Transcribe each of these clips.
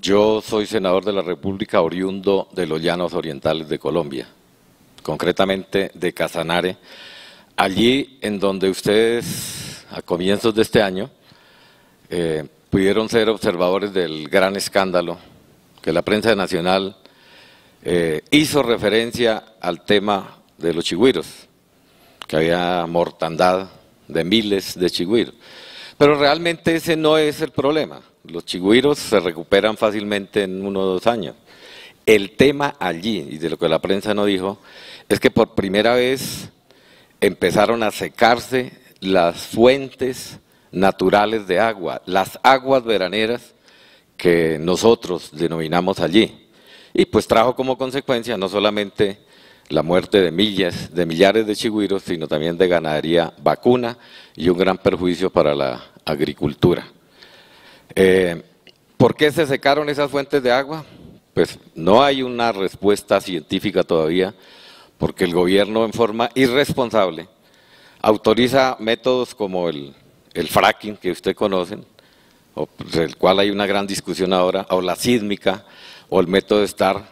Yo soy senador de la República oriundo de los Llanos Orientales de Colombia, concretamente de Casanare, allí en donde ustedes a comienzos de este año eh, pudieron ser observadores del gran escándalo que la prensa nacional eh, hizo referencia al tema de los chigüiros, que había mortandad de miles de chigüiros. Pero realmente ese no es el problema. Los chigüiros se recuperan fácilmente en uno o dos años. El tema allí, y de lo que la prensa no dijo, es que por primera vez empezaron a secarse las fuentes naturales de agua, las aguas veraneras que nosotros denominamos allí. Y pues trajo como consecuencia no solamente la muerte de millas, de millares de chigüiros, sino también de ganadería vacuna y un gran perjuicio para la agricultura. Eh, ¿Por qué se secaron esas fuentes de agua? Pues no hay una respuesta científica todavía, porque el gobierno en forma irresponsable autoriza métodos como el, fracking que usted conocen, o pues, cual hay una gran discusión ahora, o la sísmica, o el método STAR,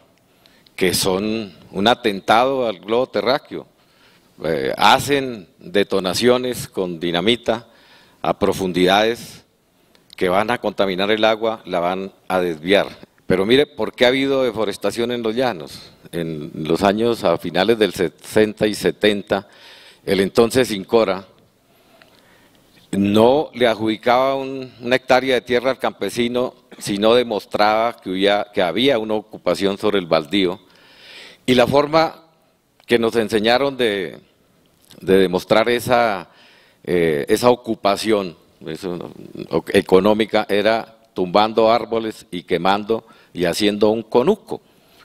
que son un atentado al globo terráqueo. Eh, hacen detonaciones con dinamita a profundidades que van a contaminar el agua la van a desviar. Pero mire, ¿por qué ha habido deforestación en los llanos? En los años a finales del 60 y 70, el entonces Incora no le adjudicaba una hectárea de tierra al campesino si no demostraba que, había una ocupación sobre el baldío. Y la forma que nos enseñaron de, demostrar esa eh, ocupación eso, económica era tumbando árboles y quemando y haciendo un conuco.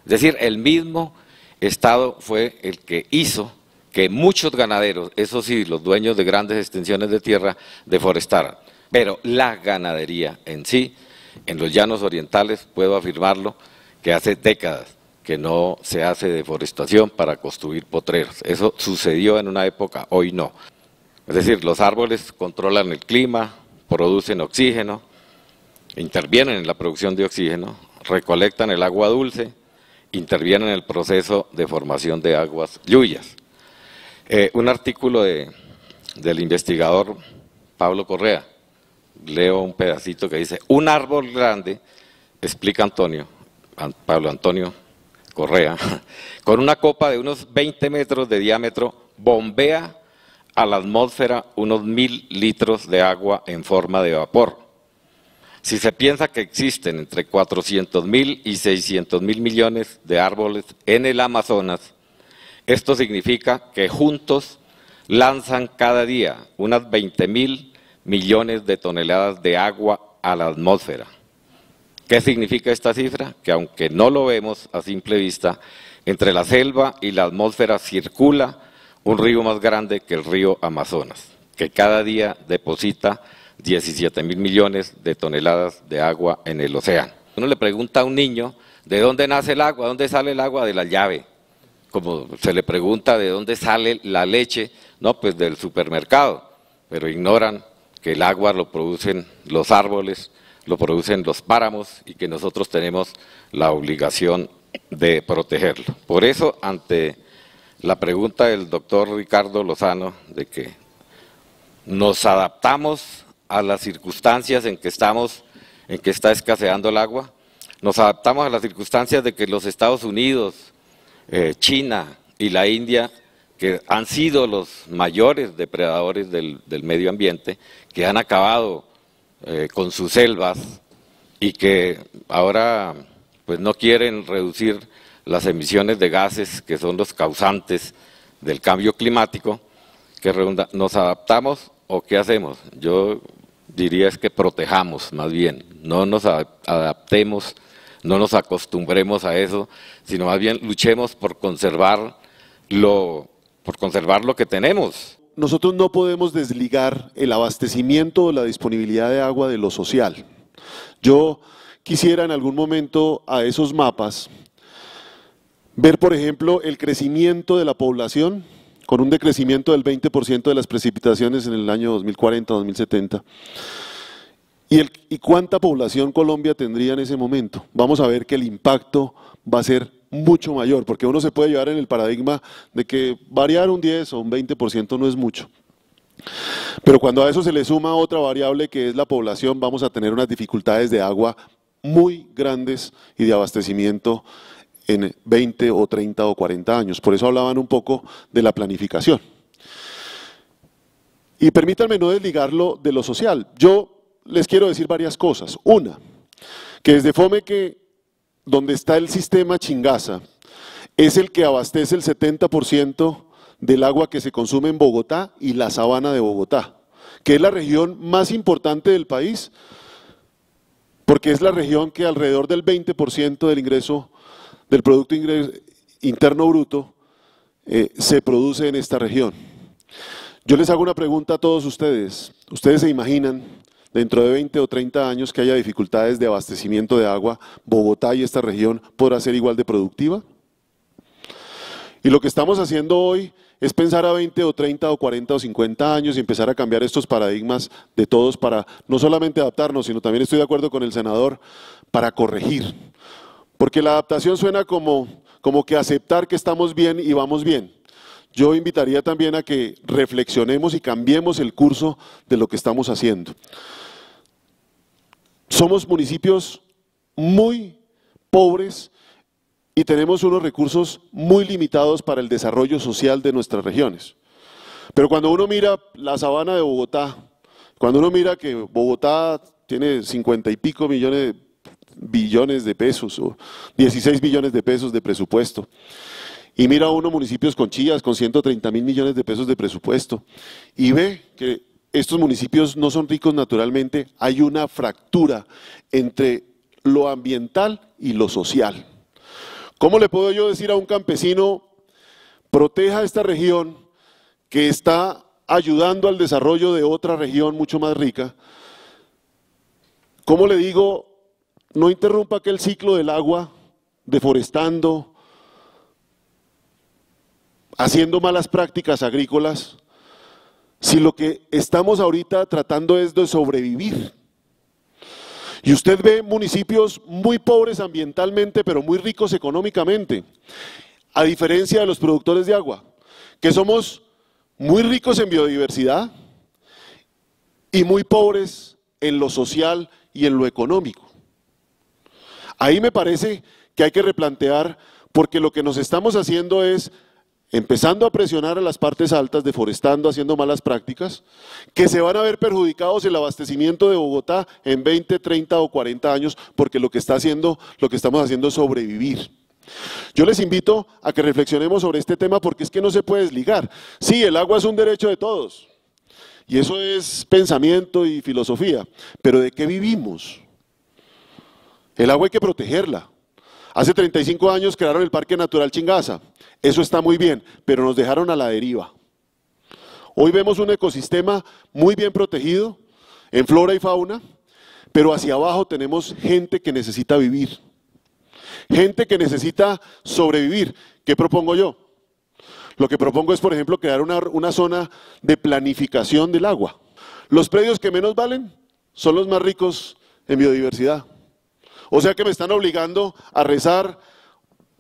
Es decir, el mismo Estado fue el que hizo que muchos ganaderos, eso sí, los dueños de grandes extensiones de tierra, deforestaran. Pero la ganadería en sí, en los llanos orientales, puedo afirmarlo, que hace décadas que no se hace deforestación para construir potreros. Eso sucedió en una época, hoy no. Es decir, los árboles controlan el clima, producen oxígeno, intervienen en la producción de oxígeno, recolectan el agua dulce, intervienen en el proceso de formación de aguas lluvias. Eh, un artículo de, del investigador Pablo Correa, leo un pedacito que dice, un árbol grande, explica Antonio, Pablo Antonio Correa, con una copa de unos 20 metros de diámetro, bombea a la atmósfera unos mil litros de agua en forma de vapor. Si se piensa que existen entre 400 mil y 600 mil millones de árboles en el Amazonas, esto significa que juntos lanzan cada día unas 20 mil millones de toneladas de agua a la atmósfera. ¿Qué significa esta cifra? Que aunque no lo vemos a simple vista, entre la selva y la atmósfera circula un río más grande que el río Amazonas, que cada día deposita 17 mil millones de toneladas de agua en el océano. Uno le pregunta a un niño, ¿de dónde nace el agua? ¿Dónde sale el agua? De la llave. Como se le pregunta, ¿de dónde sale la leche? No, pues del supermercado. Pero ignoran que el agua lo producen los árboles, lo producen los páramos y que nosotros tenemos la obligación de protegerlo. Por eso, ante la pregunta del doctor Ricardo Lozano de que nos adaptamos a las circunstancias en que estamos, en que está escaseando el agua, nos adaptamos a las circunstancias de que los Estados Unidos, eh, China y la India, que han sido los mayores depredadores del, medio ambiente, que han acabado eh, con sus selvas y que ahora pues no quieren reducir las emisiones de gases que son los causantes del cambio climático, que nos adaptamos o qué hacemos. Yo diría es que protejamos más bien, no nos adaptemos, no nos acostumbremos a eso, sino más bien luchemos por conservar lo, por conservar lo que tenemos. Nosotros no podemos desligar el abastecimiento o la disponibilidad de agua de lo social. Yo quisiera en algún momento a esos mapas Ver, por ejemplo, el crecimiento de la población con un decrecimiento del 20% de las precipitaciones en el año 2040-2070. ¿Y, cuánta población Colombia tendría en ese momento? Vamos a ver que el impacto va a ser mucho mayor, porque uno se puede llevar en el paradigma de que variar un 10 o un 20% no es mucho. Pero cuando a eso se le suma otra variable que es la población, vamos a tener unas dificultades de agua muy grandes y de abastecimiento en 20 o 30 o 40 años. Por eso hablaban un poco de la planificación. Y permítanme no desligarlo de lo social. Yo les quiero decir varias cosas. Una, que desde FOME que donde está el sistema chingaza, es el que abastece el 70% del agua que se consume en Bogotá y la sabana de Bogotá, que es la región más importante del país, porque es la región que alrededor del 20% del ingreso del Producto Interno Bruto eh, se produce en esta región. Yo les hago una pregunta a todos ustedes. ¿Ustedes se imaginan dentro de 20 o 30 años que haya dificultades de abastecimiento de agua, Bogotá y esta región podrá ser igual de productiva? Y lo que estamos haciendo hoy es pensar a 20 o 30 o 40 o 50 años y empezar a cambiar estos paradigmas de todos para no solamente adaptarnos, sino también estoy de acuerdo con el senador, para corregir. Porque la adaptación suena como, como que aceptar que estamos bien y vamos bien. Yo invitaría también a que reflexionemos y cambiemos el curso de lo que estamos haciendo. Somos municipios muy pobres y tenemos unos recursos muy limitados para el desarrollo social de nuestras regiones. Pero cuando uno mira la sabana de Bogotá, cuando uno mira que Bogotá tiene cincuenta y pico millones, de billones de pesos o 16 billones de pesos de presupuesto. Y mira uno municipios con Chillas con 130 mil millones de pesos de presupuesto y ve que estos municipios no son ricos naturalmente, hay una fractura entre lo ambiental y lo social. ¿Cómo le puedo yo decir a un campesino, proteja esta región que está ayudando al desarrollo de otra región mucho más rica? ¿Cómo le digo no interrumpa aquel ciclo del agua, deforestando, haciendo malas prácticas agrícolas, si lo que estamos ahorita tratando es de sobrevivir. Y usted ve municipios muy pobres ambientalmente, pero muy ricos económicamente, a diferencia de los productores de agua, que somos muy ricos en biodiversidad y muy pobres en lo social y en lo económico. Ahí me parece que hay que replantear, porque lo que nos estamos haciendo es empezando a presionar a las partes altas, deforestando, haciendo malas prácticas, que se van a ver perjudicados el abastecimiento de Bogotá en 20, 30 o 40 años, porque lo que, está haciendo, lo que estamos haciendo es sobrevivir. Yo les invito a que reflexionemos sobre este tema porque es que no se puede desligar. Sí, el agua es un derecho de todos, y eso es pensamiento y filosofía, pero ¿de qué vivimos? El agua hay que protegerla. Hace 35 años crearon el Parque Natural Chingaza. Eso está muy bien, pero nos dejaron a la deriva. Hoy vemos un ecosistema muy bien protegido en flora y fauna, pero hacia abajo tenemos gente que necesita vivir. Gente que necesita sobrevivir. ¿Qué propongo yo? Lo que propongo es, por ejemplo, crear una, una zona de planificación del agua. Los predios que menos valen son los más ricos en biodiversidad. O sea que me están obligando a rezar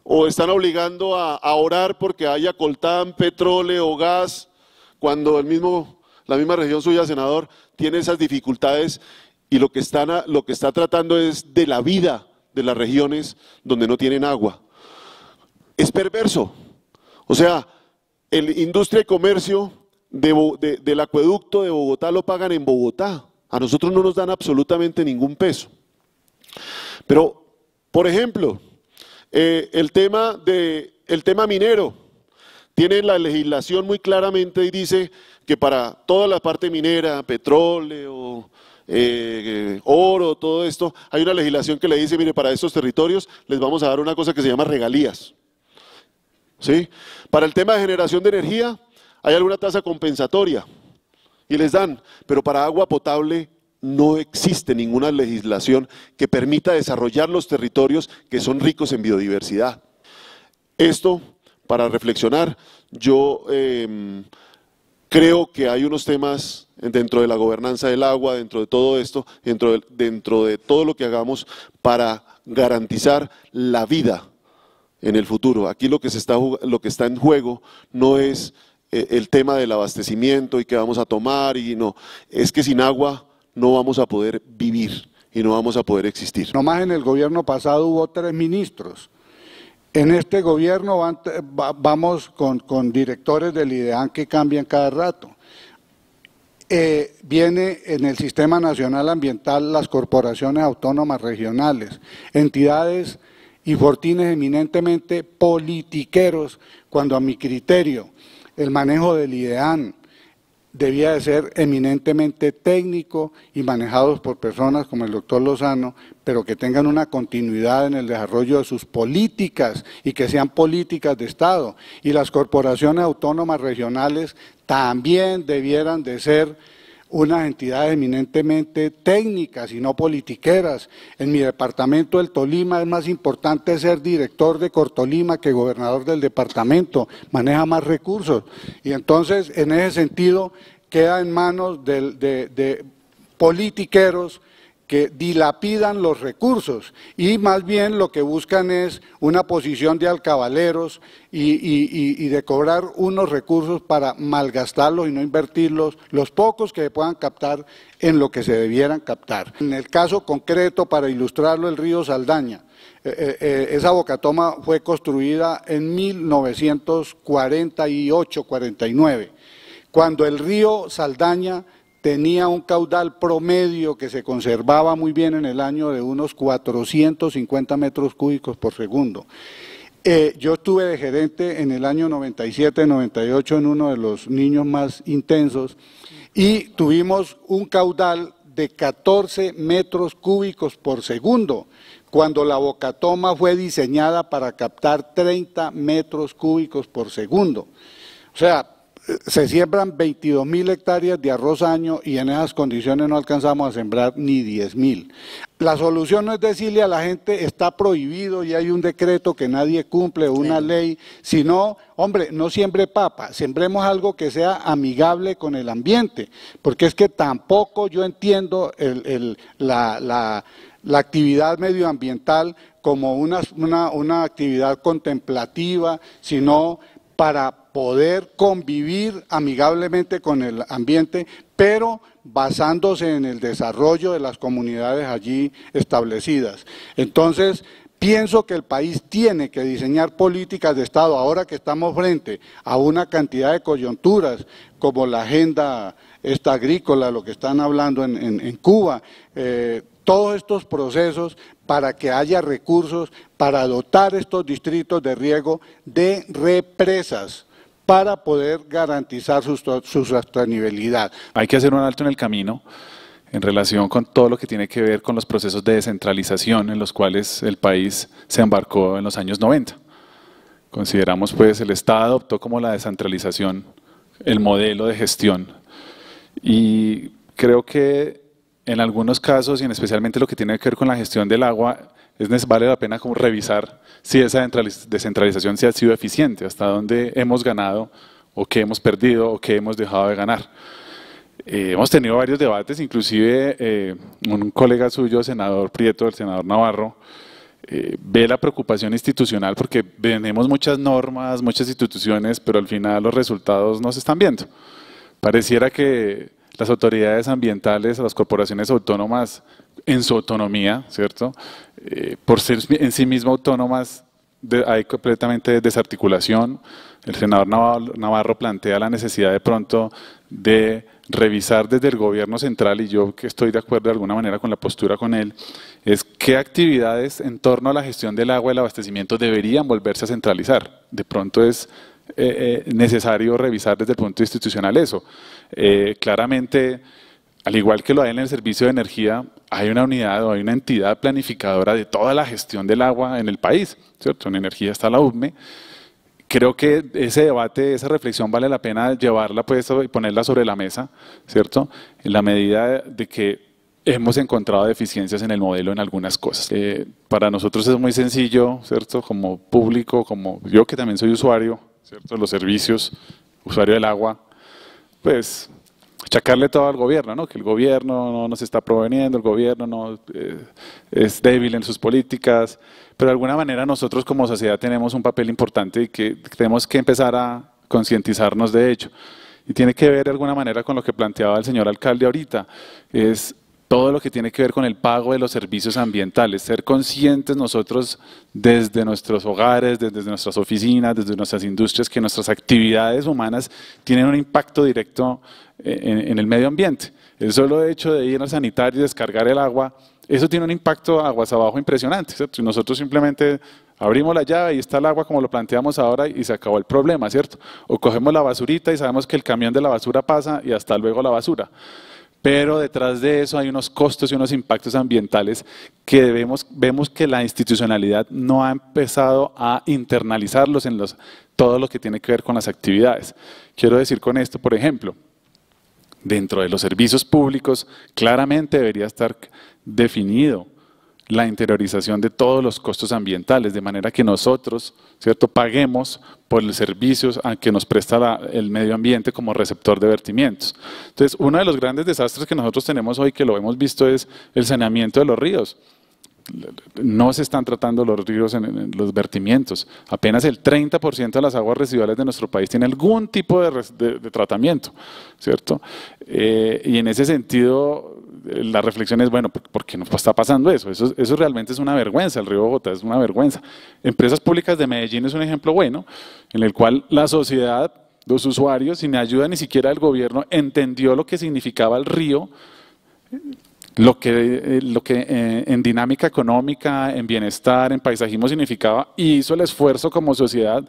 o están obligando a, orar porque haya coltán, petróleo, o gas, cuando el mismo, la misma región suya, senador, tiene esas dificultades y lo que, están, lo que está tratando es de la vida de las regiones donde no tienen agua. Es perverso. O sea, el industria y comercio del acueducto de Bogotá lo pagan en Bogotá. A nosotros no nos dan absolutamente ningún peso. Pero, por ejemplo, eh, el, tema de, el tema minero. Tiene la legislación muy claramente y dice que para toda la parte minera, petróleo, eh, oro, todo esto, hay una legislación que le dice, mire, para estos territorios les vamos a dar una cosa que se llama regalías. Para el tema de generación de energía, hay alguna tasa compensatoria y les dan, pero para agua potable no existe ninguna legislación que permita desarrollar los territorios que son ricos en biodiversidad. Esto, para reflexionar, yo em, creo que hay unos temas dentro de la gobernanza del agua, dentro de todo esto, dentro de, todo lo que hagamos para garantizar la vida en el futuro. Aquí lo que, se está, lo que está en juego no es eh, el tema del abastecimiento y qué vamos a tomar y no, es que sin agua no vamos a poder vivir y no vamos a poder existir. Nomás en el gobierno pasado hubo tres ministros. En este gobierno vamos con, directores del IDEAN que cambian cada rato. Eh, viene en el Sistema Nacional Ambiental las corporaciones autónomas regionales, entidades y fortines eminentemente politiqueros, cuando a mi criterio el manejo del IDEAN, debía de ser eminentemente técnico y manejados por personas como el doctor Lozano, pero que tengan una continuidad en el desarrollo de sus políticas y que sean políticas de Estado. Y las corporaciones autónomas regionales también debieran de ser unas entidades eminentemente técnicas y no politiqueras. En mi departamento del Tolima es más importante ser director de Cortolima que gobernador del departamento, maneja más recursos. Y entonces, en ese sentido, queda en manos de politiqueros que dilapidan los recursos y más bien lo que buscan es una posición de alcabaleros y, de cobrar unos recursos para malgastarlos y no invertirlos, los pocos que se puedan captar en lo que se debieran captar. En el caso concreto, para ilustrarlo, el río Saldaña. Eh, eh, eh, esa bocatoma fue construida en 1948-49, cuando el río Saldaña tenía un caudal promedio que se conservaba muy bien en el año de unos 450 metros cúbicos por segundo. Eh, yo estuve de gerente en el año 97-98 en uno de los niños más intensos y tuvimos un caudal de 14 metros cúbicos por segundo, cuando la bocatoma fue diseñada para captar 30 metros cúbicos por segundo. O sea, se siembran 22 mil hectáreas de arroz año y en esas condiciones no alcanzamos a sembrar ni 10 mil. La solución no es decirle a la gente está prohibido y hay un decreto que nadie cumple, una ley, sino, hombre, no siembre papa, sembremos algo que sea amigable con el ambiente, porque es que tampoco yo entiendo la, actividad medioambiental como una, una actividad contemplativa, sino para poder convivir amigablemente con el ambiente, pero basándose en el desarrollo de las comunidades allí establecidas. Entonces, Pienso que el país tiene que diseñar políticas de Estado ahora que estamos frente a una cantidad de coyunturas como la agenda esta agrícola, lo que están hablando en, Cuba, eh, todos estos procesos para que haya recursos para dotar estos distritos de riego de represas para poder garantizar su, su sostenibilidad. Hay que hacer un alto en el camino en relación con todo lo que tiene que ver con los procesos de descentralización en los cuales el país se embarcó en los años 90. Consideramos pues el Estado adoptó como la descentralización el modelo de gestión y creo que en algunos casos y en especialmente lo que tiene que ver con la gestión del agua vale la pena como revisar si esa descentralización se ha sido eficiente, hasta dónde hemos ganado o qué hemos perdido o qué hemos dejado de ganar. Eh, hemos tenido varios debates, inclusive eh, un colega suyo, senador Prieto, el senador Navarro, eh, ve la preocupación institucional porque tenemos muchas normas, muchas instituciones, pero al final los resultados no se están viendo. Pareciera que las autoridades ambientales, las corporaciones autónomas en su autonomía, ¿cierto? Eh, por ser en sí mismas autónomas hay completamente desarticulación. El senador Navarro plantea la necesidad de pronto de revisar desde el gobierno central, y yo que estoy de acuerdo de alguna manera con la postura con él, es qué actividades en torno a la gestión del agua y el abastecimiento deberían volverse a centralizar. De pronto es eh, eh, necesario revisar desde el punto institucional eso. Eh, claramente, al igual que lo hay en el servicio de energía, hay una unidad o hay una entidad planificadora de toda la gestión del agua en el país, ¿cierto? En energía está la UME creo que ese debate, esa reflexión vale la pena llevarla puesto y ponerla sobre la mesa, ¿cierto? En la medida de que hemos encontrado deficiencias en el modelo en algunas cosas. para nosotros es muy sencillo, ¿cierto? Como público, como yo que también soy usuario, ¿cierto? los servicios, usuario del agua, pues chacarle todo al gobierno, ¿no? que el gobierno no nos está proveniendo, el gobierno no, eh, es débil en sus políticas, pero de alguna manera nosotros como sociedad tenemos un papel importante y que tenemos que empezar a concientizarnos de ello. Y tiene que ver de alguna manera con lo que planteaba el señor alcalde ahorita, es todo lo que tiene que ver con el pago de los servicios ambientales, ser conscientes nosotros desde nuestros hogares, desde nuestras oficinas, desde nuestras industrias, que nuestras actividades humanas tienen un impacto directo eh, en, el medio ambiente. El solo hecho de ir al sanitario y descargar el agua, eso tiene un impacto aguas abajo impresionante. ¿cierto? Nosotros simplemente abrimos la llave y está el agua como lo planteamos ahora y se acabó el problema, ¿cierto? O cogemos la basurita y sabemos que el camión de la basura pasa y hasta luego la basura. Pero detrás de eso hay unos costos y unos impactos ambientales que vemos que la institucionalidad no ha empezado a internalizarlos en los, todo lo que tiene que ver con las actividades. Quiero decir con esto, por ejemplo, dentro de los servicios públicos claramente debería estar definido la interiorización de todos los costos ambientales, de manera que nosotros, ¿cierto?, paguemos por los servicios a que nos presta el medio ambiente como receptor de vertimientos. Entonces, uno de los grandes desastres que nosotros tenemos hoy, que lo hemos visto, es el saneamiento de los ríos. No se están tratando los ríos en, los vertimientos. Apenas el 30% de las aguas residuales de nuestro país tiene algún tipo de, tratamiento, ¿cierto? Eh, y en ese sentido, la reflexión es, bueno, ¿por qué no está pasando eso? eso? realmente es una vergüenza, el río Bogotá es una vergüenza. Empresas públicas de Medellín es un ejemplo bueno, en el cual la sociedad, los usuarios, sin ayuda ni siquiera del gobierno, entendió lo que significaba el río, lo que, eh, lo que eh, en dinámica económica, en bienestar, en paisajismo significaba, y hizo el esfuerzo como sociedad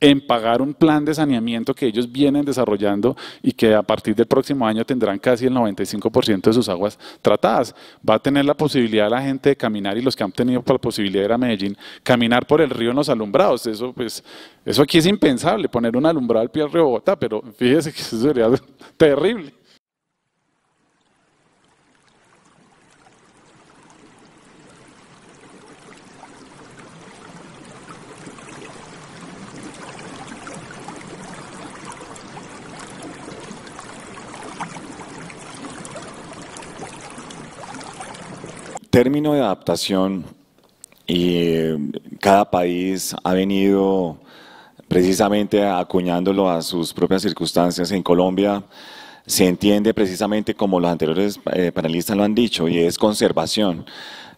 en pagar un plan de saneamiento que ellos vienen desarrollando y que a partir del próximo año tendrán casi el 95% de sus aguas tratadas. Va a tener la posibilidad la gente de caminar y los que han tenido la posibilidad de ir a Medellín, caminar por el río en los alumbrados. Eso, pues, eso aquí es impensable, poner un alumbrado al pie del río Bogotá, pero fíjese que eso sería terrible. término de adaptación, y eh, cada país ha venido precisamente acuñándolo a sus propias circunstancias. En Colombia se entiende precisamente como los anteriores eh, panelistas lo han dicho, y es conservación.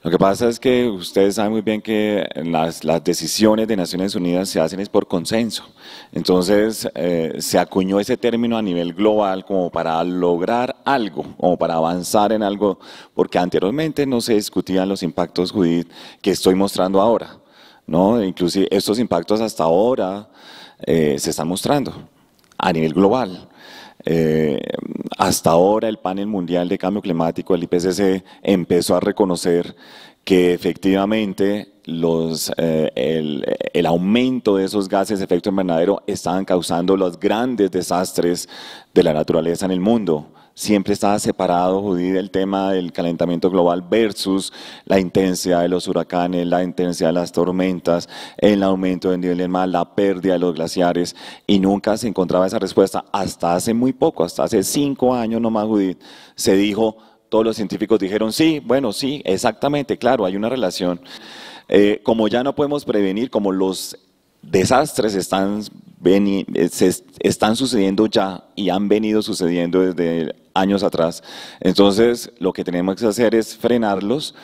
Lo que pasa es que ustedes saben muy bien que las, decisiones de Naciones Unidas se hacen es por consenso. Entonces, eh, se acuñó ese término a nivel global como para lograr algo, como para avanzar en algo, porque anteriormente no se discutían los impactos Judith que estoy mostrando ahora. ¿no? Inclusive estos impactos hasta ahora eh, se están mostrando a nivel global. Eh, hasta ahora el panel mundial de cambio climático, el IPCC, empezó a reconocer que efectivamente eh, el, el, aumento de esos gases de efecto invernadero estaban causando los grandes desastres de la naturaleza en el mundo siempre estaba separado, Judith del tema del calentamiento global versus la intensidad de los huracanes, la intensidad de las tormentas, el aumento del nivel del mar, la pérdida de los glaciares, y nunca se encontraba esa respuesta. Hasta hace muy poco, hasta hace cinco años nomás, Judith, se dijo, todos los científicos dijeron, sí, bueno, sí, exactamente, claro, hay una relación. Eh, como ya no podemos prevenir, como los desastres están, están sucediendo ya y han venido sucediendo desde años atrás. Entonces, lo que tenemos que hacer es frenarlos,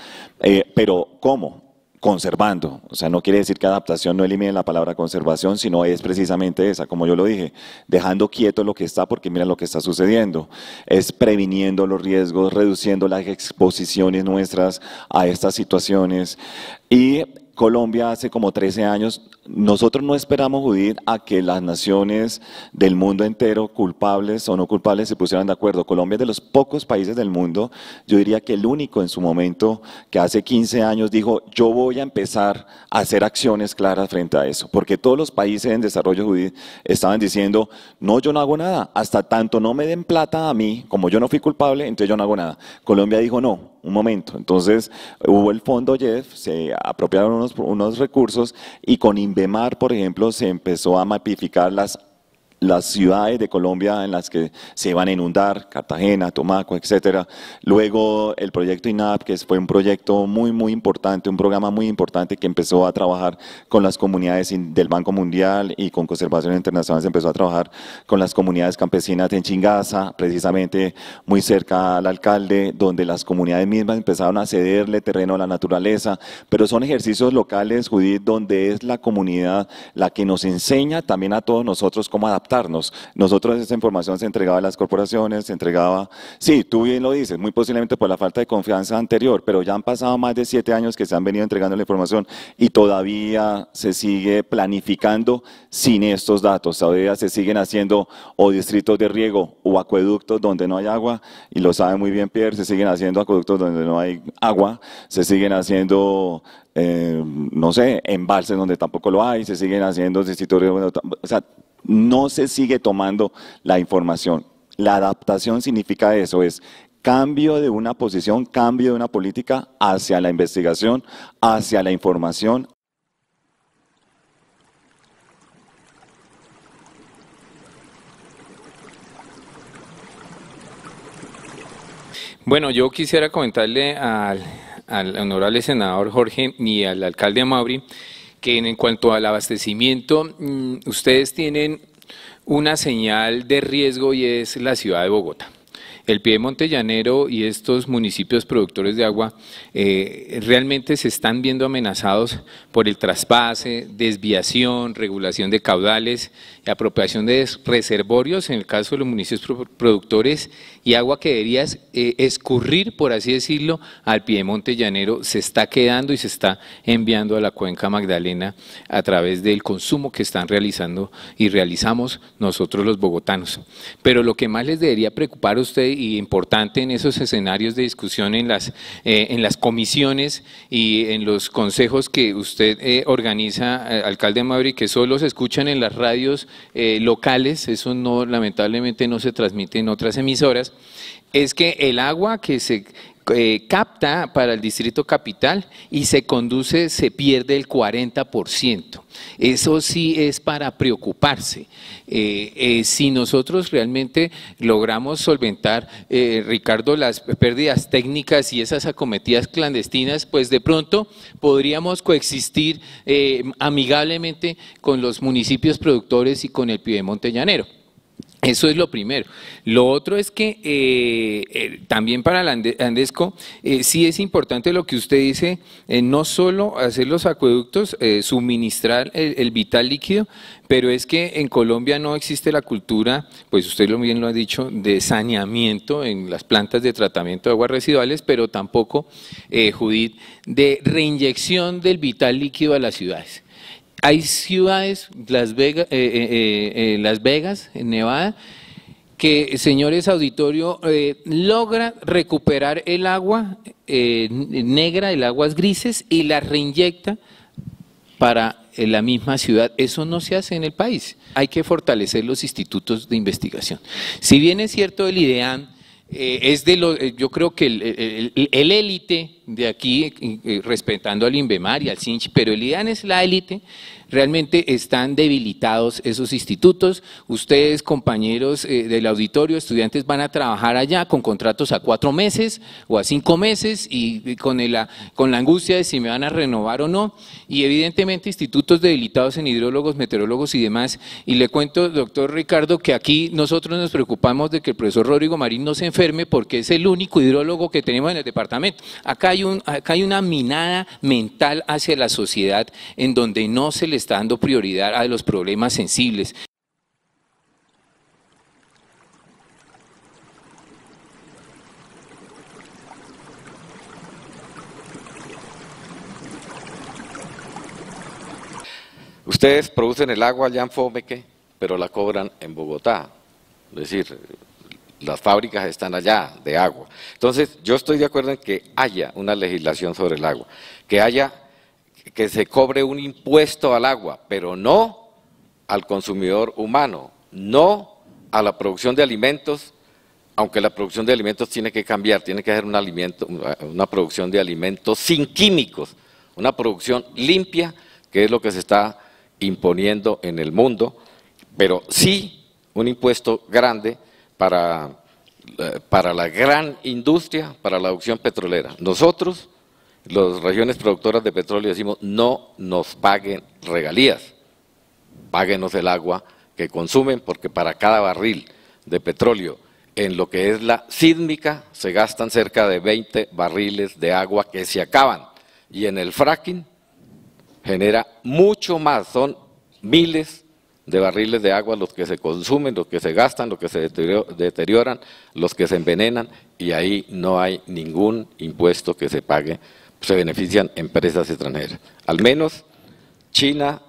eh, pero ¿cómo? conservando. O sea, no quiere decir que adaptación no elimine la palabra conservación, sino es precisamente esa, como yo lo dije, dejando quieto lo que está porque mira lo que está sucediendo. Es previniendo los riesgos, reduciendo las exposiciones nuestras a estas situaciones y Colombia hace como 13 años, nosotros no esperamos, Judith, a que las naciones del mundo entero, culpables o no culpables, se pusieran de acuerdo. Colombia es de los pocos países del mundo, yo diría que el único en su momento, que hace 15 años dijo, yo voy a empezar a hacer acciones claras frente a eso, porque todos los países en desarrollo, Judith, estaban diciendo, no, yo no hago nada, hasta tanto no me den plata a mí, como yo no fui culpable, entonces yo no hago nada. Colombia dijo, no, un momento. Entonces hubo el fondo Jeff, se apropiaron unos, unos recursos y con Invemar, por ejemplo, se empezó a mapificar las las ciudades de Colombia en las que se van a inundar, Cartagena, Tomaco, etcétera. Luego el proyecto INAP, que fue un proyecto muy, muy importante, un programa muy importante que empezó a trabajar con las comunidades del Banco Mundial y con Conservación Internacional, se empezó a trabajar con las comunidades campesinas en Chingaza, precisamente muy cerca al alcalde, donde las comunidades mismas empezaron a cederle terreno a la naturaleza, pero son ejercicios locales, Judith, donde es la comunidad la que nos enseña también a todos nosotros cómo adaptar nosotros esa información se entregaba a las corporaciones, se entregaba, sí, tú bien lo dices, muy posiblemente por la falta de confianza anterior, pero ya han pasado más de siete años que se han venido entregando la información y todavía se sigue planificando sin estos datos, todavía se siguen haciendo o distritos de riego o acueductos donde no hay agua, y lo sabe muy bien Pierre, se siguen haciendo acueductos donde no hay agua, se siguen haciendo eh, no sé, embalses donde tampoco lo hay, se siguen haciendo distritos, o sea, no se sigue tomando la información. La adaptación significa eso, es cambio de una posición, cambio de una política hacia la investigación, hacia la información, Bueno, yo quisiera comentarle al, honorable senador Jorge y al alcalde Mabri que en cuanto al abastecimiento, mm, ustedes tienen una señal de riesgo y es la ciudad de Bogotá. El de Llanero y estos municipios productores de agua eh, realmente se están viendo amenazados por el traspase, desviación, regulación de caudales, apropiación de reservorios en el caso de los municipios productores y agua que debería eh, escurrir, por así decirlo, al pie de Llanero se está quedando y se está enviando a la cuenca Magdalena a través del consumo que están realizando y realizamos nosotros los bogotanos. Pero lo que más les debería preocupar a ustedes y importante en esos escenarios de discusión en las, eh, en las comisiones y en los consejos que usted eh, organiza, eh, alcalde Mabri, que solo se escuchan en las radios locales, eso no lamentablemente no se transmite en otras emisoras, es que el agua que se eh, capta para el distrito capital y se conduce, se pierde el 40%. Eso sí es para preocuparse. Eh, eh, si nosotros realmente logramos solventar, Ricardo, las pérdidas técnicas y esas acometidas clandestinas, pues de pronto podríamos coexistir amigablemente con los municipios productores y con el de llanero. Eso es lo primero. Lo otro es que eh, eh, también para la Andesco eh, sí es importante lo que usted dice, no solo hacer los acueductos, suministrar el, vital líquido, pero es que en Colombia no existe la cultura, pues usted lo bien lo ha dicho, de saneamiento en las plantas de tratamiento de aguas residuales, pero tampoco, Judith, de reinyección del vital líquido a las ciudades hay ciudades, Las Vegas, eh, eh, eh, Las Vegas, en Nevada, que, señores auditorio, logra recuperar el agua negra, el aguas grises, y la reinyecta para la misma ciudad. Eso no se hace en el país. Hay que fortalecer los institutos de investigación. Si bien es cierto, el ideal. Eh, es de lo eh, yo creo que el élite de aquí, eh, respetando al Inbemar y al Sinch, pero el IDAN es la élite Realmente están debilitados esos institutos. Ustedes, compañeros eh, del auditorio, estudiantes, van a trabajar allá con contratos a cuatro meses o a cinco meses y, con, con la angustia de si me van a renovar o no. Y evidentemente institutos debilitados en hidrólogos, meteorólogos y demás. Y le cuento, doctor Ricardo, que aquí nosotros nos preocupamos de que el profesor Rodrigo Marín no se enferme porque es el único hidrólogo que tenemos en el departamento. Acá hay, un, acá hay una minada mental hacia la sociedad en donde no se les está dando prioridad a los problemas sensibles. Ustedes producen el agua allá en Fomeque, pero la cobran en Bogotá. Es decir, las fábricas están allá de agua. Entonces, yo estoy de acuerdo en que haya una legislación sobre el agua, que haya que se cobre un impuesto al agua, pero no al consumidor humano, no a la producción de alimentos, aunque la producción de alimentos tiene que cambiar, tiene que ser una producción de alimentos sin químicos, una producción limpia, que es lo que se está imponiendo en el mundo, pero sí un impuesto grande para, eh, la gran industria, para la producción petrolera. Nosotros las regiones productoras de petróleo decimos no nos paguen regalías, páguenos el agua que consumen porque para cada barril de petróleo en lo que es la sísmica se gastan cerca de 20 barriles de agua que se acaban y en el fracking genera mucho más, son miles de barriles de agua los que se consumen, los que se gastan, los que se deterioran, los que se envenenan y ahí no hay ningún impuesto que se pague se benefician empresas extranjeras. Al menos China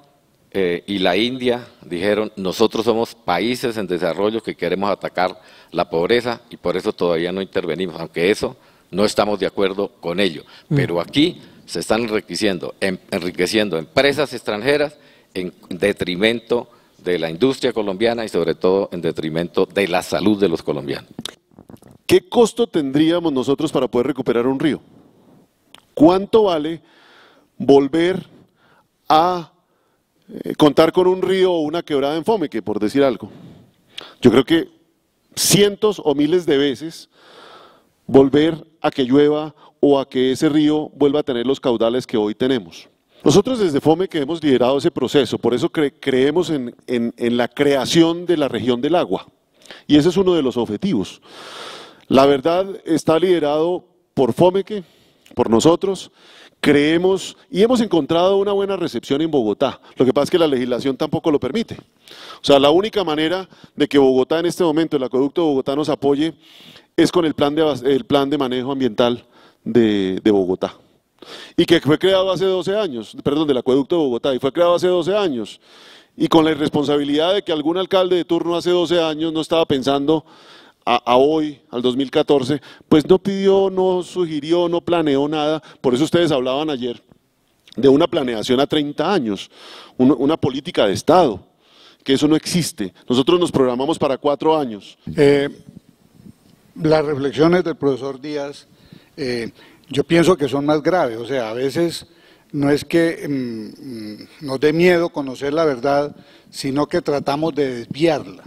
eh, y la India dijeron, nosotros somos países en desarrollo que queremos atacar la pobreza y por eso todavía no intervenimos, aunque eso no estamos de acuerdo con ello. Mm. Pero aquí se están enriqueciendo, em, enriqueciendo empresas extranjeras en detrimento de la industria colombiana y sobre todo en detrimento de la salud de los colombianos. ¿Qué costo tendríamos nosotros para poder recuperar un río? ¿Cuánto vale volver a eh, contar con un río o una quebrada en Fomeque, por decir algo? Yo creo que cientos o miles de veces volver a que llueva o a que ese río vuelva a tener los caudales que hoy tenemos. Nosotros desde Fomeque hemos liderado ese proceso, por eso creemos en, en la creación de la región del agua. Y ese es uno de los objetivos. La verdad está liderado por FOMEQUE, por nosotros. Creemos y hemos encontrado una buena recepción en Bogotá. Lo que pasa es que la legislación tampoco lo permite. O sea, la única manera de que Bogotá en este momento, el acueducto de Bogotá nos apoye, es con el plan de, el plan de manejo ambiental de, de Bogotá y que fue creado hace 12 años, perdón, del acueducto de Bogotá, y fue creado hace 12 años, y con la irresponsabilidad de que algún alcalde de turno hace 12 años no estaba pensando a, hoy, al 2014, pues no pidió, no sugirió, no planeó nada. Por eso ustedes hablaban ayer de una planeación a 30 años, una, política de Estado, que eso no existe. Nosotros nos programamos para cuatro años. Eh, las reflexiones del profesor Díaz, eh, yo pienso que son más graves. O sea, a veces no es que mm, mm, nos dé miedo conocer la verdad, sino que tratamos de desviarla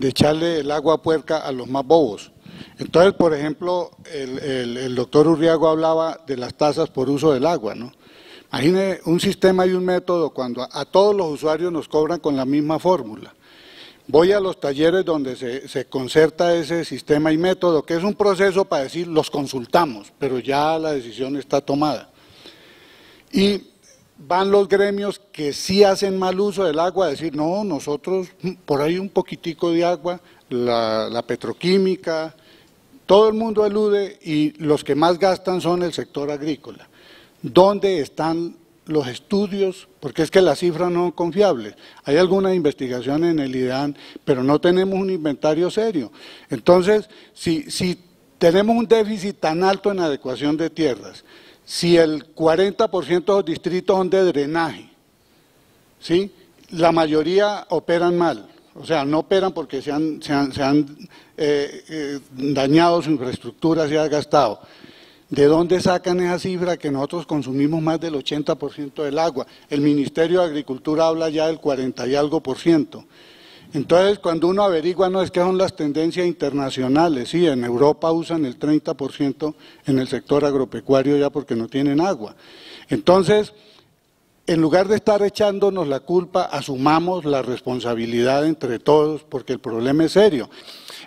de echarle el agua puerca a los más bobos. Entonces, por ejemplo, el, doctor Urriago hablaba de las tasas por uso del agua, ¿no? Imagine un sistema y un método cuando a, todos los usuarios nos cobran con la misma fórmula. Voy a los talleres donde se, se, concerta ese sistema y método, que es un proceso para decir los consultamos, pero ya la decisión está tomada. Y van los gremios que sí hacen mal uso del agua decir, no, nosotros mm, por ahí un poquitico de agua, la, petroquímica, todo el mundo elude y los que más gastan son el sector agrícola. ¿Dónde están los estudios? Porque es que las cifras no son confiables. Hay alguna investigación en el IDEAN, pero no tenemos un inventario serio. Entonces, si, si tenemos un déficit tan alto en adecuación de tierras, si el 40% de los distritos son de drenaje, ¿sí? la mayoría operan mal, o sea, no operan porque se han, eh, eh, dañado su infraestructura, se ha gastado. ¿De dónde sacan esa cifra que nosotros consumimos más del 80% del agua? El Ministerio de Agricultura habla ya del 40 y algo por ciento. Entonces, cuando uno averigua, no es que son las tendencias internacionales. Sí, en Europa usan el 30% en el sector agropecuario ya porque no tienen agua. Entonces, en lugar de estar echándonos la culpa, asumamos la responsabilidad entre todos porque el problema es serio.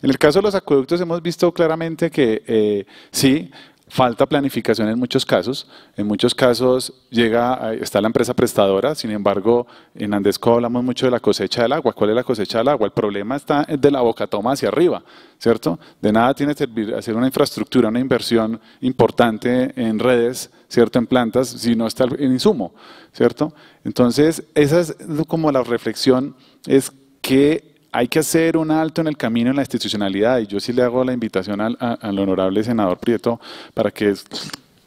En el caso de los acueductos hemos visto claramente que eh, sí, Falta planificación en muchos casos. En muchos casos llega, está la empresa prestadora, sin embargo, en Andesco hablamos mucho de la cosecha del agua. ¿Cuál es la cosecha del agua? El problema está de la boca toma hacia arriba, ¿cierto? De nada tiene que servir hacer una infraestructura, una inversión importante en redes, ¿cierto? En plantas, si no está en insumo, ¿cierto? Entonces, esa es como la reflexión, es que hay que hacer un alto en el camino en la institucionalidad y yo sí le hago la invitación al, honorable senador Prieto para que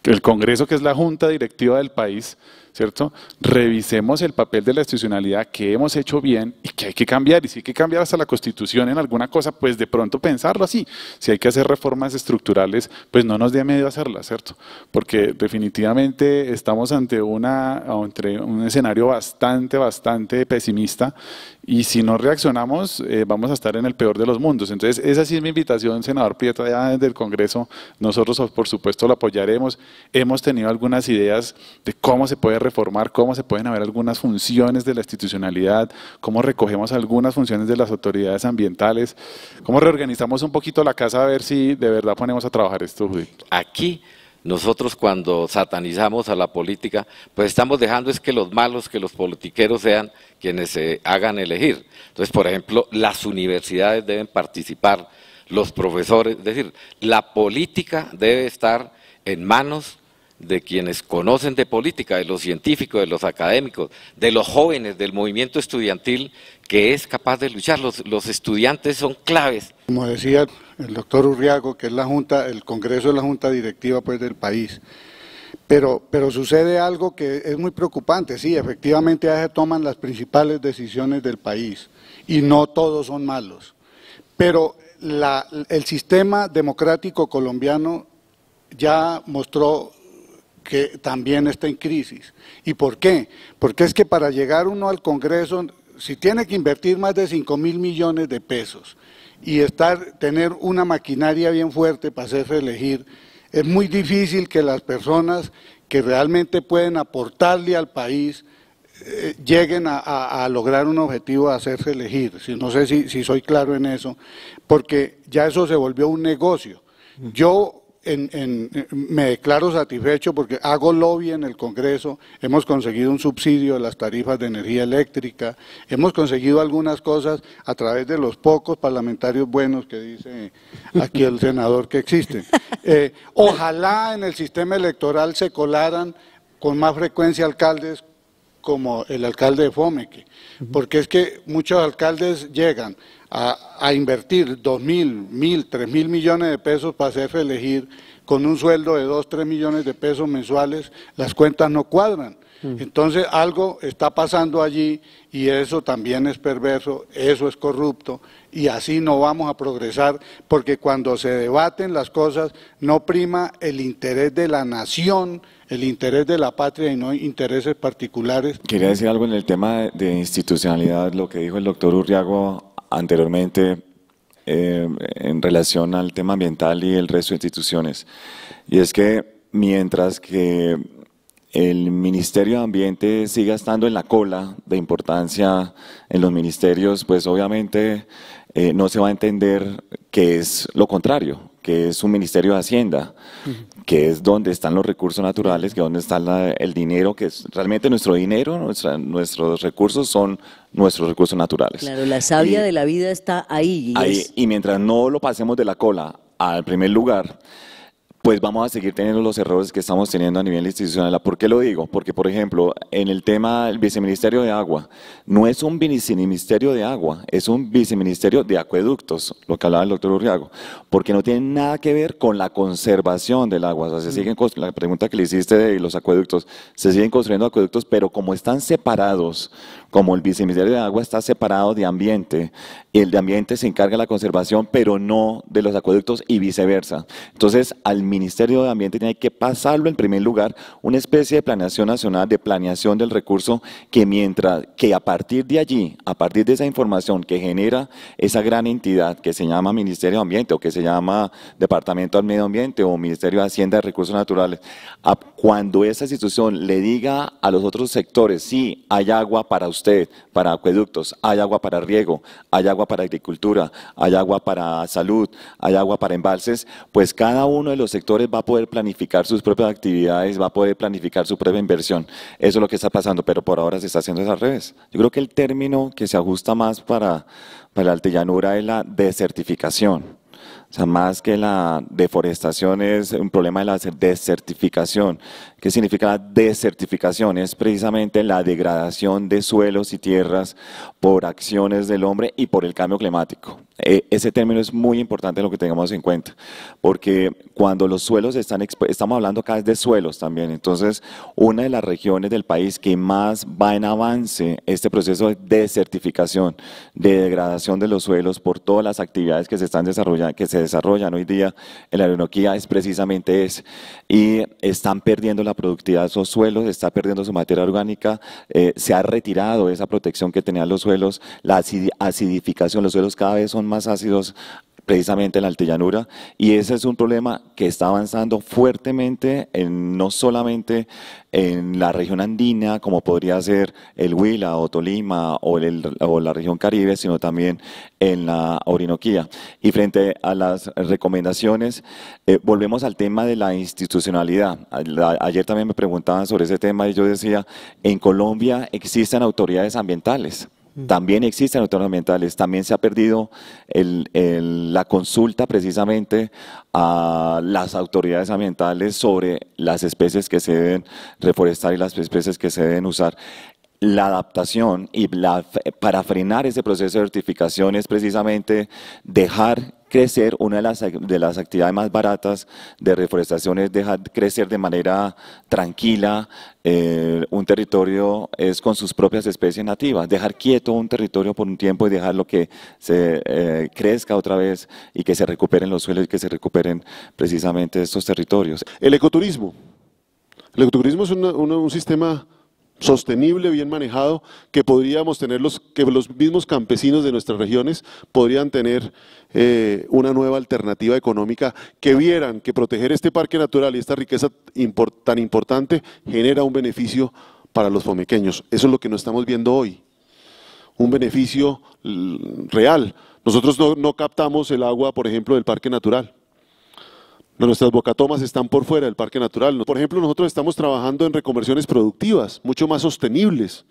el Congreso, que es la junta directiva del país, ¿cierto? Revisemos el papel de la institucionalidad que hemos hecho bien y que hay que cambiar. Y si hay que cambiar hasta la constitución en alguna cosa, pues de pronto pensarlo así. Si hay que hacer reformas estructurales, pues no nos dé miedo hacerlas, ¿cierto? Porque definitivamente estamos ante, una, entre un escenario bastante, bastante pesimista y si no reaccionamos, eh, vamos a estar en el peor de los mundos. Entonces, esa sí es mi invitación, senador Prieto, ya desde el Congreso. Nosotros, por supuesto, lo apoyaremos. Hemos tenido algunas ideas de cómo se puede reformar, cómo se pueden haber algunas funciones de la institucionalidad, cómo recogemos algunas funciones de las autoridades ambientales, cómo reorganizamos un poquito la casa a ver si de verdad ponemos a trabajar esto, Aquí nosotros cuando satanizamos a la política, pues estamos dejando es que los malos, que los politiqueros sean quienes se hagan elegir. Entonces, por ejemplo, las universidades deben participar, los profesores, es decir, la política debe estar en manos de quienes conocen de política, de los científicos, de los académicos, de los jóvenes, del movimiento estudiantil, que es capaz de luchar. Los, estudiantes son claves. Como decía el doctor Urriago, que es la Junta, el Congreso es la Junta Directiva pues, del país. Pero, pero sucede algo que es muy preocupante, sí, efectivamente ya se toman las principales decisiones del país y no todos son malos. Pero el sistema democrático colombiano ya mostró que también está en crisis. ¿Y por qué? Porque es que para llegar uno al Congreso, si tiene que invertir más de 5 mil millones de pesos y estar, tener una maquinaria bien fuerte para hacerse elegir, es muy difícil que las personas que realmente pueden aportarle al país eh, lleguen a, lograr un objetivo de hacerse elegir. Si, no sé si, si soy claro en eso, porque ya eso se volvió un negocio. Mm. Yo me declaro satisfecho porque hago lobby en el Congreso, hemos conseguido un subsidio a las tarifas de energía eléctrica, hemos conseguido algunas cosas a través de los pocos parlamentarios buenos que dice aquí el senador que existen. Eh, ojalá en el sistema electoral se colaran con más frecuencia alcaldes como el alcalde de Fomeque, porque es que muchos alcaldes llegan, a, dos invertir mil, tres mil millones de pesos para hacerse elegir con un sueldo de dos, tres millones de pesos mensuales, las cuentas no cuadran. Mm. Entonces algo está pasando allí y eso también es perverso, eso es corrupto y así no vamos a progresar porque cuando se debaten las cosas no prima el interés de la nación, el interés de la patria y no intereses particulares. Quería decir algo en el tema de, de institucionalidad, lo que dijo el doctor Urriago anteriormente eh, en relación al tema ambiental y el resto de instituciones. Y es que mientras que el Ministerio de Ambiente siga estando en la cola de importancia en los ministerios, pues obviamente eh, no se va a entender que es lo contrario, que es un Ministerio de Hacienda, que es donde están los recursos naturales, que es donde está el dinero, que es realmente nuestro dinero, nuestros recursos son nuestros recursos naturales. Claro, la savia de la vida está ahí. y mientras no lo pasemos de la cola al primer lugar, pues vamos a seguir teniendo los errores que estamos teniendo a nivel institucional. ¿Por qué lo digo? Porque, por ejemplo, en el tema del viceministerio de agua, no es un viceministerio de agua, es un viceministerio de acueductos, lo que hablaba el doctor Urriago, porque no tiene nada que ver con la conservación del agua. O sea, se mm. siguen, la pregunta que le hiciste de los acueductos, se siguen construyendo acueductos, pero como están separados, como el viceministerio de Agua está separado de ambiente, el de ambiente se encarga de la conservación, pero no de los acueductos y viceversa. Entonces, al Ministerio de Ambiente tiene que pasarlo en primer lugar una especie de planeación nacional, de planeación del recurso, que mientras que a partir de allí, a partir de esa información que genera esa gran entidad que se llama Ministerio de Ambiente o que se llama Departamento del Medio Ambiente o Ministerio de Hacienda y Recursos Naturales, cuando esa institución le diga a los otros sectores, sí, hay agua para usted, para acueductos, hay agua para riego, hay agua para agricultura, hay agua para salud, hay agua para embalses, pues cada uno de los sectores va a poder planificar sus propias actividades, va a poder planificar su propia inversión. Eso es lo que está pasando, pero por ahora se está haciendo al revés. Yo creo que el término que se ajusta más para, para la altillanura es la desertificación más que la deforestación es un problema de la desertificación. ¿Qué significa la desertificación? Es precisamente la degradación de suelos y tierras por acciones del hombre y por el cambio climático. Eh, ese término es muy importante lo que tengamos en cuenta, porque cuando los suelos están, estamos hablando acá de suelos también, entonces una de las regiones del país que más va en avance este proceso de desertificación, de degradación de los suelos por todas las actividades que se, están desarrollando, que se desarrollan hoy día en la aeronoquía es precisamente eso y están perdiendo la productividad de esos suelos, está perdiendo su materia orgánica, eh, se ha retirado esa protección que tenían los suelos, la acidificación, los suelos cada vez son más ácidos precisamente en la altillanura y ese es un problema que está avanzando fuertemente no solamente en la región andina como podría ser el Huila o Tolima o, la región caribe sino también en la Orinoquía y frente a las recomendaciones eh, volvemos al tema de la institucionalidad ayer también me preguntaban sobre ese tema y yo decía en Colombia existen autoridades ambientales también existen autores ambientales, también se ha perdido la consulta precisamente a las autoridades ambientales sobre las especies que se deben reforestar y las especies que se deben usar la adaptación y para frenar ese proceso de certificación es precisamente dejar crecer, una de las, de las actividades más baratas de reforestación es dejar crecer de manera tranquila eh, un territorio, es con sus propias especies nativas, dejar quieto un territorio por un tiempo y dejarlo que se eh, crezca otra vez y que se recuperen los suelos y que se recuperen precisamente estos territorios. El ecoturismo. El ecoturismo es un sistema sostenible, bien manejado, que podríamos tener los, que los mismos campesinos de nuestras regiones podrían tener eh, una nueva alternativa económica, que vieran que proteger este parque natural y esta riqueza tan importante genera un beneficio para los fomequeños. Eso es lo que no estamos viendo hoy, un beneficio real. Nosotros no captamos el agua, por ejemplo, del parque natural. Nuestras bocatomas están por fuera del parque natural. Por ejemplo, nosotros estamos trabajando en reconversiones productivas, mucho más sostenibles,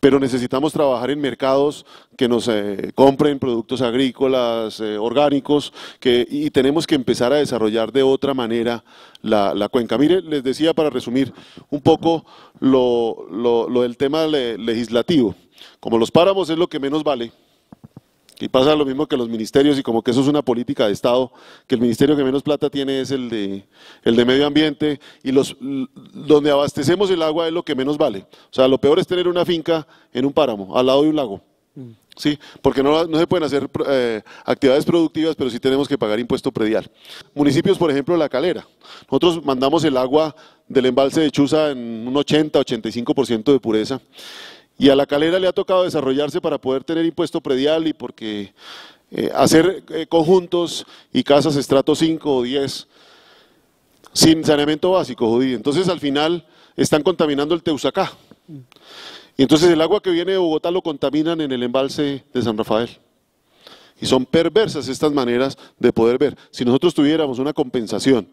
pero necesitamos trabajar en mercados que nos eh, compren productos agrícolas, eh, orgánicos, que, y tenemos que empezar a desarrollar de otra manera la, cuenca. Mire, les decía para resumir un poco lo, lo, del tema legislativo. Como los páramos es lo que menos vale, y pasa lo mismo que los ministerios y como que eso es una política de Estado, que el ministerio que menos plata tiene es el de, el de medio ambiente y los, donde abastecemos el agua es lo que menos vale. O sea, lo peor es tener una finca en un páramo, al lado de un lago. Mm. ¿sí? Porque no, se pueden hacer eh, actividades productivas, pero sí tenemos que pagar impuesto predial. Municipios, por ejemplo, La Calera. Nosotros mandamos el agua del embalse de Chuza en un 80-85% de pureza y a la calera le ha tocado desarrollarse para poder tener impuesto predial y porque eh, hacer eh, conjuntos y casas estrato 5 o 10 sin saneamiento básico, Entonces al final están contaminando el Teusacá. Y entonces el agua que viene de Bogotá lo contaminan en el embalse de San Rafael. Y son perversas estas maneras de poder ver. Si nosotros tuviéramos una compensación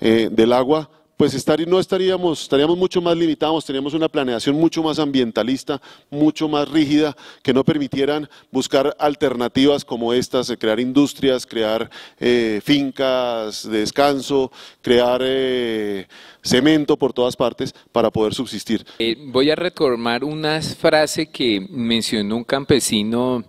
eh, del agua pues estar, no estaríamos, estaríamos mucho más limitados, teníamos una planeación mucho más ambientalista, mucho más rígida, que no permitieran buscar alternativas como estas, crear industrias, crear eh, fincas de descanso, crear... Eh, cemento por todas partes para poder subsistir. Eh, voy a retomar una frase que mencionó un campesino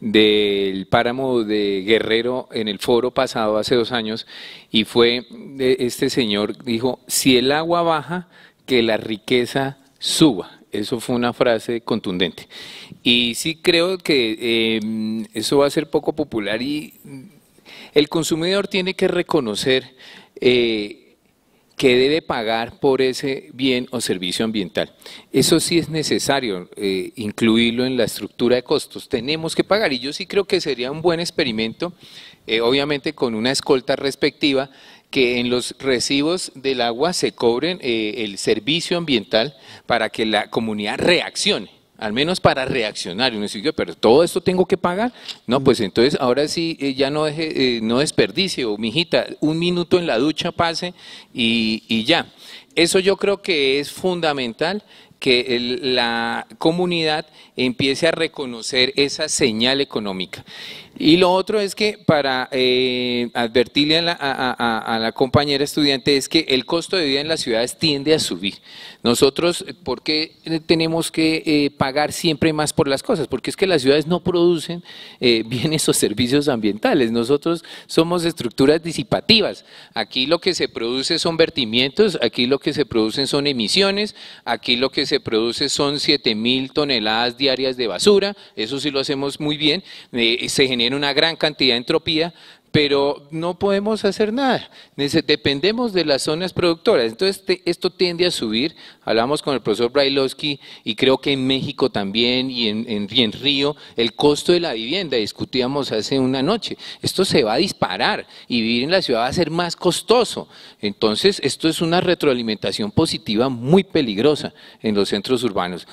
del páramo de Guerrero en el foro pasado hace dos años y fue eh, este señor dijo, si el agua baja, que la riqueza suba. Eso fue una frase contundente. Y sí creo que em, eso va a ser poco popular y el consumidor tiene que reconocer eh, que debe pagar por ese bien o servicio ambiental. Eso sí es necesario eh, incluirlo en la estructura de costos. Tenemos que pagar y yo sí creo que sería un buen experimento, eh, obviamente con una escolta respectiva, que en los recibos del agua se cobren eh, el servicio ambiental para que la comunidad reaccione al menos para reaccionar. Y uno dice, pero todo esto tengo que pagar. No, pues entonces ahora sí, eh, ya no, deje, eh, no desperdicie, o mijita, un minuto en la ducha pase y, ya. Eso yo creo que es fundamental que la comunidad empiece a reconocer esa señal económica. Y lo otro es que para eh, advertirle a la, compañera estudiante es que el costo de vida en las ciudades tiende a subir. Nosotros, eh, porque eh, tenemos que pagar siempre más por las cosas? Porque es que las ciudades no producen bien bienes o servicios ambientales. Nosotros somos estructuras disipativas. Aquí lo que se produce son vertimientos, aquí lo que se producen son emisiones, aquí lo que se produce son 7 mil toneladas diarias de basura. Eso sí lo hacemos muy bien. se genera en una gran cantidad de entropía, pero no podemos hacer nada. Dependemos de las zonas productoras. Entonces, esto tiende a subir. Hablamos con el profesor Brailowski y creo que en México también y en, y en, Río, el costo de la vivienda, discutíamos hace una noche. Esto se va a disparar y vivir en la ciudad va a ser más costoso. Entonces, esto es una retroalimentación positiva muy peligrosa en los centros urbanos.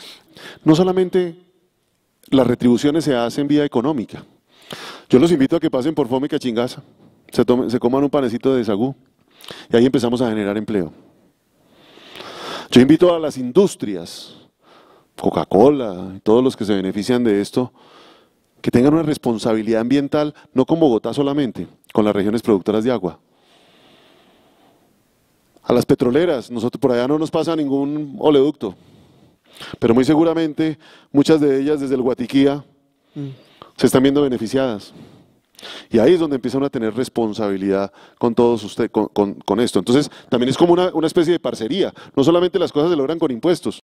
No solamente las retribuciones se hacen vía económica yo los invito a que pasen por Fome y se, tomen, se coman un panecito de sagú y ahí empezamos a generar empleo. Yo invito a las industrias, Coca-Cola todos los que se benefician de esto, que tengan una responsabilidad ambiental, no con Bogotá solamente, con las regiones productoras de agua. A las petroleras, nosotros por allá no nos pasa ningún oleoducto, pero muy seguramente muchas de ellas desde el Guatiquía mm se están viendo beneficiadas. Y ahí es donde empiezan a tener responsabilidad con todos ustedes, con, con, esto. Entonces, también es como una especie de parcería. No solamente las cosas se logran con impuestos.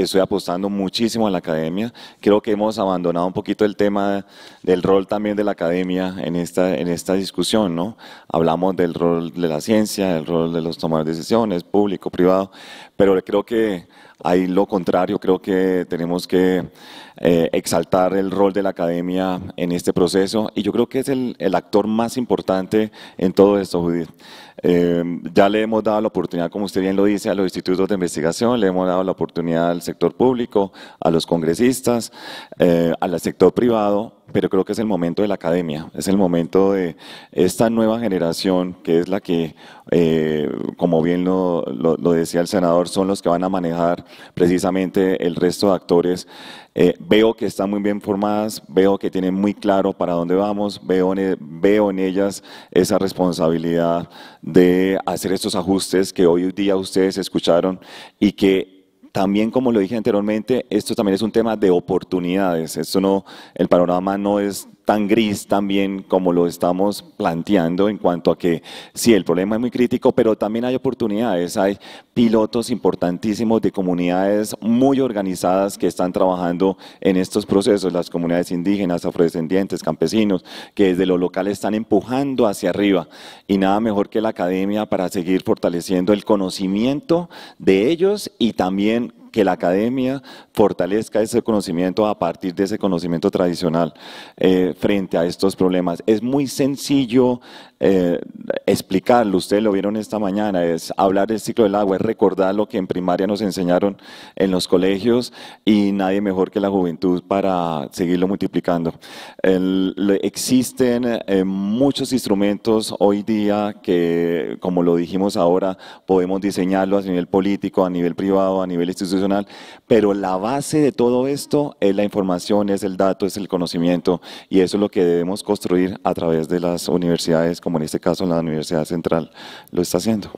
estoy apostando muchísimo a la academia. Creo que hemos abandonado un poquito el tema del rol también de la academia en esta, en esta discusión, ¿no? Hablamos del rol de la ciencia, el rol de los tomadores de decisiones, público, privado, pero creo que hay lo contrario, creo que tenemos que eh, exaltar el rol de la academia en este proceso y yo creo que es el, actor más importante en todo esto, Judith. Em, ya le hemos dado la oportunidad, como usted bien lo dice, a los institutos de investigación, le hemos dado la oportunidad al sector público, a los congresistas, eh, al sector privado, pero creo que es el momento de la academia, es el momento de esta nueva generación que es la que, eh, como bien lo, decía el senador, son los que van a manejar precisamente el resto de actores. Eh, veo que están muy bien formadas, veo que tienen muy claro para dónde vamos, veo e, veo en ellas esa responsabilidad de hacer estos ajustes que hoy día ustedes escucharon y que también, como lo dije anteriormente, esto también es un tema de oportunidades. Esto no, el panorama no es tan gris también como lo estamos planteando en cuanto a que sí, el problema es muy crítico, pero también hay oportunidades, hay pilotos importantísimos de comunidades muy organizadas que están trabajando en estos procesos, las comunidades indígenas, afrodescendientes, campesinos, que desde lo local están empujando hacia arriba y nada mejor que la academia para seguir fortaleciendo el conocimiento de ellos y también que la academia fortalezca ese conocimiento a partir de ese conocimiento tradicional eh, frente a estos problemas. Es muy sencillo eh, explicarlo, ustedes lo vieron esta mañana, es hablar del ciclo del agua, es recordar lo que en primaria nos enseñaron en los colegios y nadie mejor que la juventud para seguirlo multiplicando. existen eh, muchos instrumentos hoy día que, como lo dijimos ahora, podemos diseñarlo a nivel político, a nivel privado, a nivel institucional pero la base de todo esto es la información, es el dato, es el conocimiento y eso es lo que debemos construir a través de las universidades, como en este caso la Universidad Central lo está haciendo.